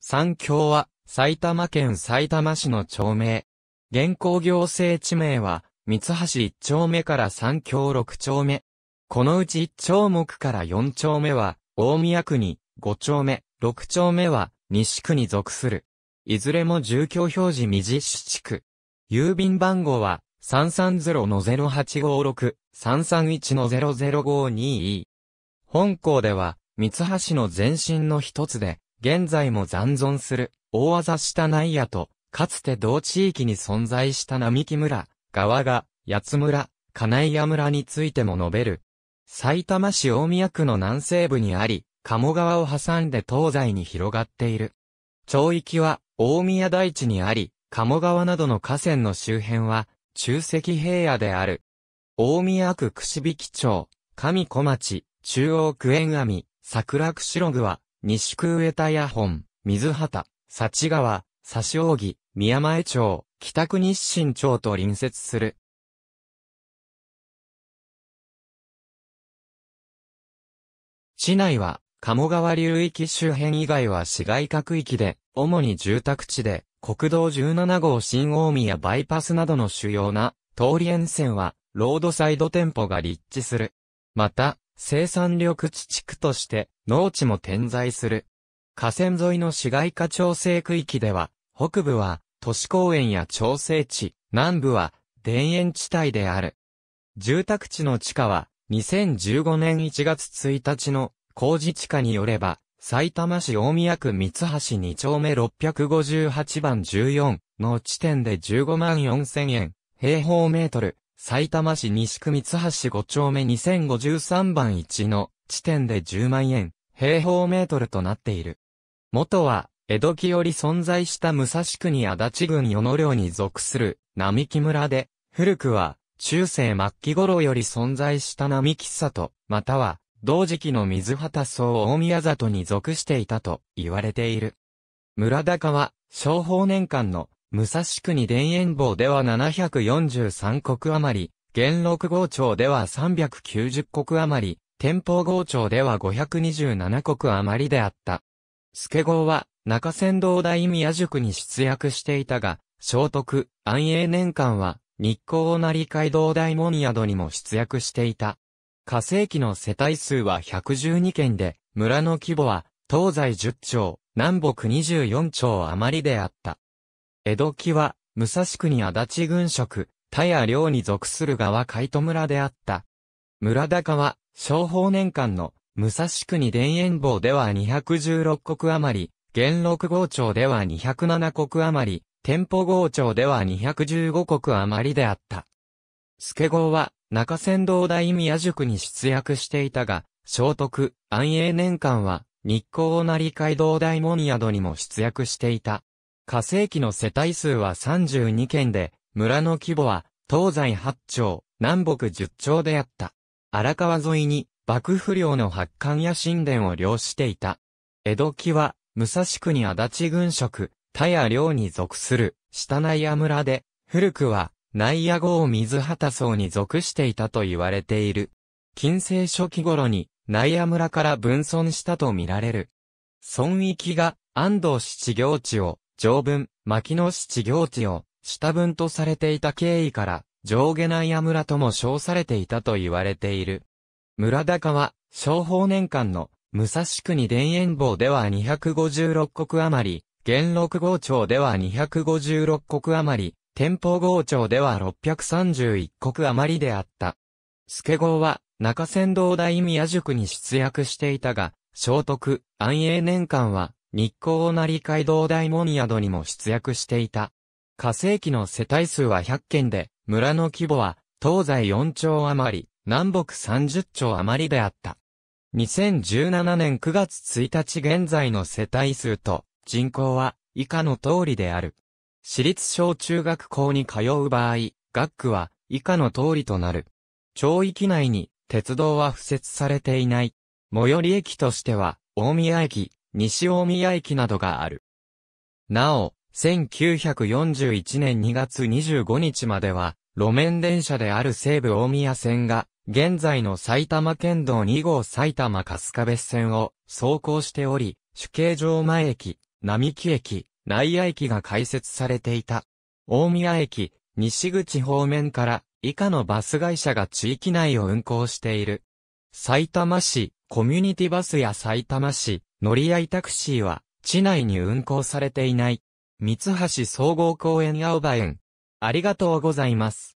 三峡は、埼玉県埼玉市の町名。現行行政地名は、三橋一丁目から三峡六丁目。このうち一丁目から四丁目は、大宮区に、五丁目、六丁目は、西区に属する。いずれも住居表示未実施地区。郵便番号は、330-0856、331-0052E。本校では、三橋の前身の一つで、現在も残存する、大技下内野と、かつて同地域に存在した並木村、側が、八村、金井屋村についても述べる。埼玉市大宮区の南西部にあり、鴨川を挟んで東西に広がっている。町域は、大宮台地にあり、鴨川などの河川の周辺は、中石平野である。大宮区串引町、上小町、中央区縁網、桜区白具は、西区上田屋本、水畑、幸川、佐将木、宮前町、北区日清町と隣接する。市内は、鴨川流域周辺以外は市街各域で、主に住宅地で、国道17号新大宮バイパスなどの主要な通り沿線は、ロードサイド店舗が立地する。また、生産緑地地区として農地も点在する。河川沿いの市街化調整区域では、北部は都市公園や調整地、南部は田園地帯である。住宅地の地価は2015年1月1日の工事地価によれば、埼玉市大宮区三橋2丁目658番14の地点で15万4000円、平方メートル、埼玉市西区三橋5丁目2053番1の地点で10万円、平方メートルとなっている。元は、江戸期より存在した武蔵区に足立郡与野領に属する並木村で、古くは、中世末期頃より存在した並木里、または、同時期の水畑荘大宮里に属していたと言われている。村高は、商法年間の武蔵国田園坊では743国余り、元禄号町では390国余り、天保号町では527国余りであった。助号は、中山道大宮宿に出役していたが、聖徳、安永年間は、日光成街道大門宿にも出役していた。火星期の世帯数は112件で、村の規模は、東西10町、南北24町余りであった。江戸木は、武蔵国足立軍職、田や領に属する側海戸村であった。村高は、昭法年間の、武蔵国田園坊では216国余り、元禄号町では207国余り、店舗号町では215国余りであった。助号は、中山道大宮宿に出役していたが、聖徳、安永年間は、日光成街道大門宿にも出役していた。火星期の世帯数は32件で、村の規模は東西8町、南北10町であった。荒川沿いに幕府領の発刊や神殿を領していた。江戸期は、武蔵国足立軍職、田や領に属する、下内屋村で、古くは、内屋郷水畑層に属していたと言われている。近世初期頃に、内屋村から分村したとみられる。村域が、安藤七行地を、条文、牧野七行地を、下文とされていた経緯から、上下内野村とも称されていたと言われている。村高は、商法年間の、武蔵国田園坊では256国余り、元禄号町では256国余り、天保号町では631国余りであった。助号は、中山道大宮塾に出役していたが、聖徳、安永年間は、日光成街道大門宿にも出役していた。火星期の世帯数は100件で、村の規模は東西4兆余り、南北30兆余りであった。2017年9月1日現在の世帯数と人口は以下の通りである。私立小中学校に通う場合、学区は以下の通りとなる。町域内に鉄道は付設されていない。最寄り駅としては、大宮駅、西大宮駅などがある。なお、1941年2月25日までは、路面電車である西武大宮線が、現在の埼玉県道2号埼玉春日別線を走行しており、主計場前駅、並木駅、内野駅が開設されていた。大宮駅、西口方面から以下のバス会社が地域内を運行している。埼玉市、コミュニティバスや埼玉市、乗り合いタクシーは、市内に運行されていない。三橋総合公園青葉園。ありがとうございます。